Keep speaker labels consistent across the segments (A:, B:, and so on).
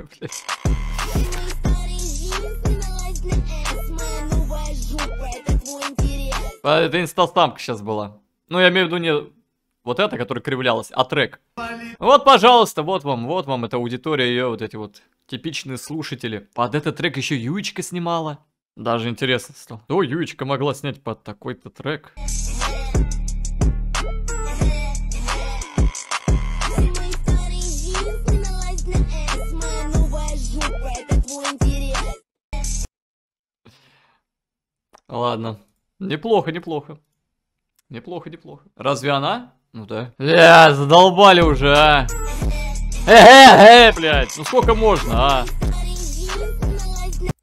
A: блядь. А, это инстастамка сейчас была. Ну, я имею в виду не вот это, которая кривлялась, а трек. Вот, пожалуйста, вот вам, вот вам, эта аудитория ее, вот эти вот типичные слушатели. Под этот трек еще Юечка снимала. Даже интересно стало. О, Юечка могла снять под такой-то трек. Ладно. Неплохо, неплохо. Неплохо, неплохо. Разве она? Ну да. Бля, э, задолбали уже, а. Э-э-э, блядь, ну сколько можно, а?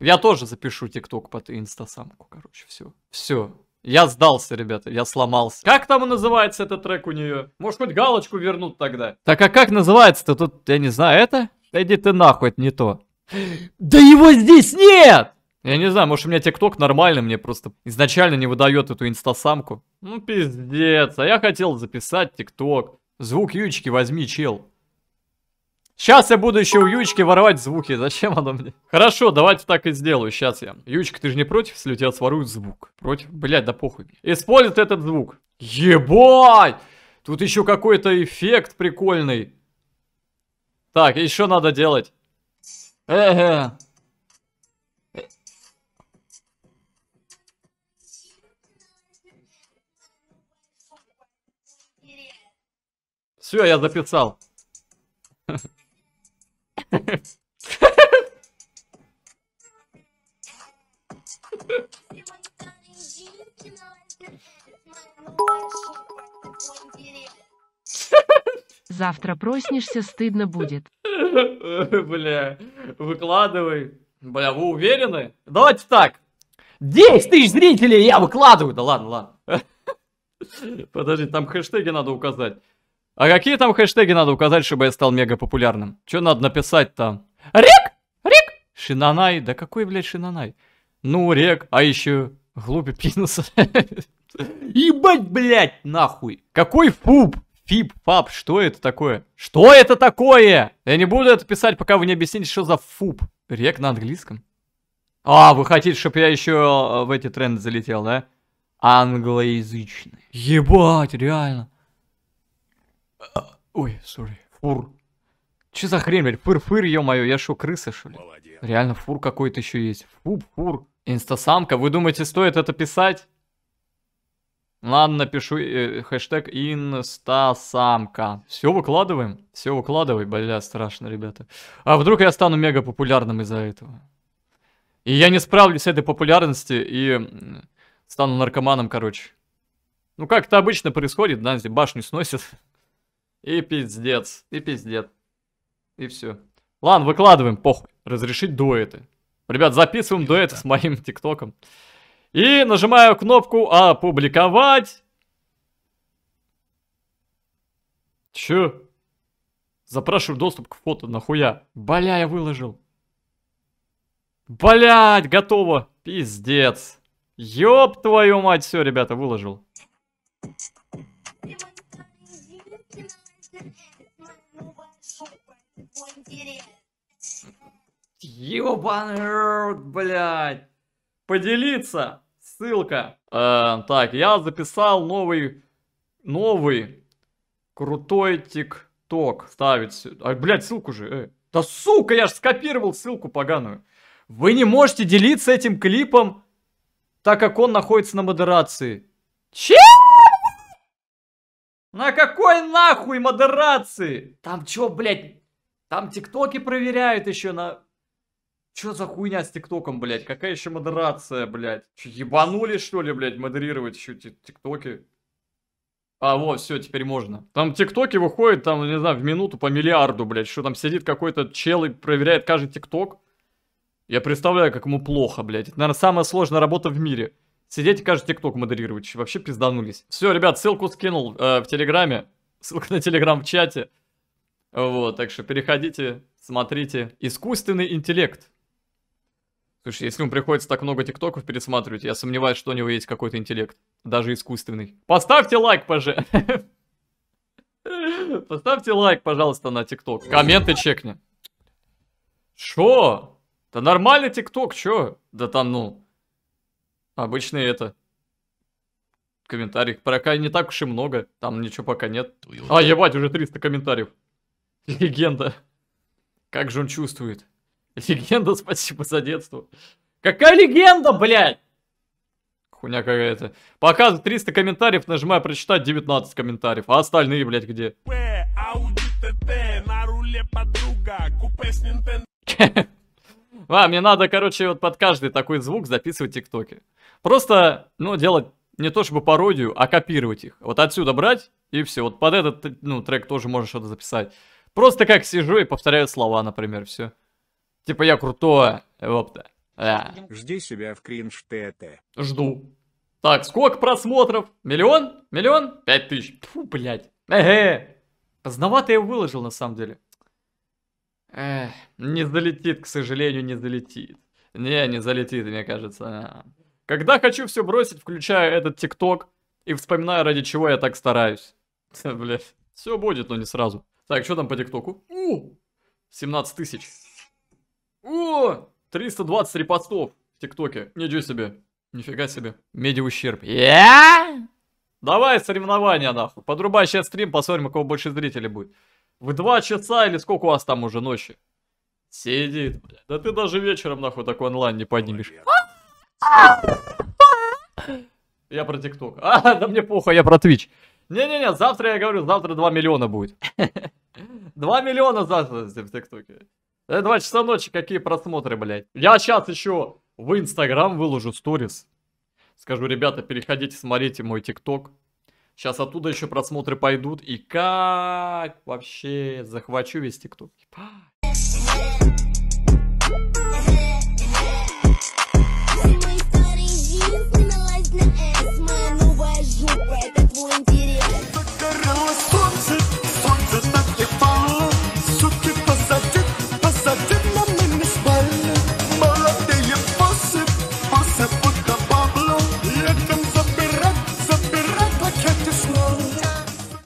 A: Я тоже запишу тикток под инстасамку, короче, все. Все. Я сдался, ребята, я сломался. Как там называется этот трек у нее? Может, хоть галочку вернут тогда? Так, а как называется-то тут, я не знаю, это? Да иди ты нахуй, это не то. Да его здесь нет! Я не знаю, может у меня ТикТок нормальный, мне просто изначально не выдает эту инстасамку. Ну пиздец, а я хотел записать ТикТок. Звук ючки возьми, чел. Сейчас я буду еще у Ючки воровать звуки. Зачем она мне? Хорошо, давайте так и сделаю. Сейчас я. Ючка, ты же не против, если у тебя своруют звук? Против? Блять, да похуй. Использует этот звук. Ебать! Тут еще какой-то эффект прикольный. Так, еще надо делать. Эге. -э. Все, я записал. Завтра проснешься, стыдно будет. Бля, выкладывай. Бля, вы уверены? Давайте так. 10 тысяч зрителей я выкладываю. Да ладно, ладно. Подожди, там хэштеги надо указать. А какие там хэштеги надо указать, чтобы я стал мега популярным? Что надо написать там? Рек! Рек! Шинанай. Да какой, блядь, Шинанай? Ну, рек, а еще глупый пинуса. Ебать, блядь, нахуй. Какой фуб? Фиб, фап, что это такое? Что это такое? Я не буду это писать, пока вы не объясните, что за фуб. Рек на английском. А, вы хотите, чтобы я еще э, в эти тренды залетел, да? Англоязычный. Ебать, реально. Ой, сори. Фур. Че за хрень, блядь? Фыр-фыр, ё-моё, я шо, крыса, что ли? Молодец. Реально фур какой-то еще есть. Фу, фур. Инстасамка, вы думаете, стоит это писать? Ладно, напишу э, хэштег инстасамка. Все выкладываем? Все выкладывай, бля, страшно, ребята. А вдруг я стану мега популярным из-за этого? И я не справлюсь с этой популярностью и стану наркоманом, короче. Ну, как это обычно происходит, да, здесь башню сносят. И пиздец, и пиздец. И все. Ладно, выкладываем, похуй. Разрешить дуэты. Ребят, записываем и дуэты да. с моим тиктоком. И нажимаю кнопку «Опубликовать». Че? Запрашиваю доступ к фото, нахуя? Бля, я выложил. Блять, готово. Пиздец. Ёб твою мать, все, ребята, выложил. Ебаный рот, блядь. Поделиться. Ссылка. Э, так, я записал новый, новый крутой тикток. ток Ставить. А, блядь, ссылку же. Э. Да сука, я же скопировал ссылку поганую. Вы не можете делиться этим клипом, так как он находится на модерации. Чего? какой нахуй модерации? Там чё, блядь, там тиктоки проверяют еще на... Чё за хуйня с тиктоком, блядь? Какая еще модерация, блядь? Чё, ебанули, что ли, блядь, модерировать еще тиктоки? А, вот, все, теперь можно. Там тиктоки выходят, там, не знаю, в минуту по миллиарду, блядь. Что там сидит какой-то чел и проверяет каждый тикток. Я представляю, как ему плохо, блядь. Это, наверное, самая сложная работа в мире. Сидеть и каждый тикток модерировать. Вообще пизданулись. Все, ребят, ссылку скинул э, в Телеграме. Ссылка на Телеграм в чате. Вот, так что переходите, смотрите. Искусственный интеллект. Слушай, если ему приходится так много тиктоков пересматривать, я сомневаюсь, что у него есть какой-то интеллект. Даже искусственный. Поставьте лайк, поже. Поставьте лайк, пожалуйста, на тикток. Комменты чекни. Чё? Да нормальный тикток, чё? Да там, ну... Обычный это. Комментарий. Пока не так уж и много. Там ничего пока нет. А, ебать, уже 300 комментариев. Легенда. Как же он чувствует? Легенда, спасибо за детство. Какая легенда, блядь? Хуйня какая-то. Показывает 300 комментариев, нажимаю прочитать 19 комментариев. А остальные, блядь, где? А, мне надо, короче, вот под каждый такой звук записывать тиктоки. Просто, ну, делать не то чтобы пародию, а копировать их. Вот отсюда брать, и все. Вот под этот, ну, трек тоже можно что-то записать. Просто как сижу и повторяю слова, например, все. Типа я крутое, ёпта. Да. А. Жди себя в кринж ТТ. Жду. Так, сколько просмотров? Миллион? Миллион? Пять тысяч. Фу, блядь. Эге. Поздновато я выложил, на самом деле. Эх, не ну. залетит, к сожалению, не залетит. Не, не залетит, мне кажется. Когда хочу все бросить, включаю этот ТикТок и вспоминаю, ради чего я так стараюсь. Блять, все будет, но не сразу. Так, что там по ТикТоку? У! 17 тысяч. О! 320 репостов в ТикТоке. Ничего себе. Нифига себе. Меди ущерб. Я? Давай соревнования, нахуй. Подрубай сейчас стрим, посмотрим, у кого больше зрителей будет. В два часа или сколько у вас там уже ночи? Сидит, блядь. Да ты даже вечером, нахуй, такой онлайн не поднимешь. Я про ТикТок. А, да мне похуй, я про Твич. Не-не-не, завтра я говорю, завтра 2 миллиона будет. 2 миллиона завтра в ТикТоке. Это 2 часа ночи, какие просмотры, блядь. Я сейчас еще в Инстаграм выложу сторис. Скажу, ребята, переходите, смотрите мой ТикТок. Сейчас оттуда еще просмотры пойдут. И как вообще захвачу весь ТикТок. Ну, это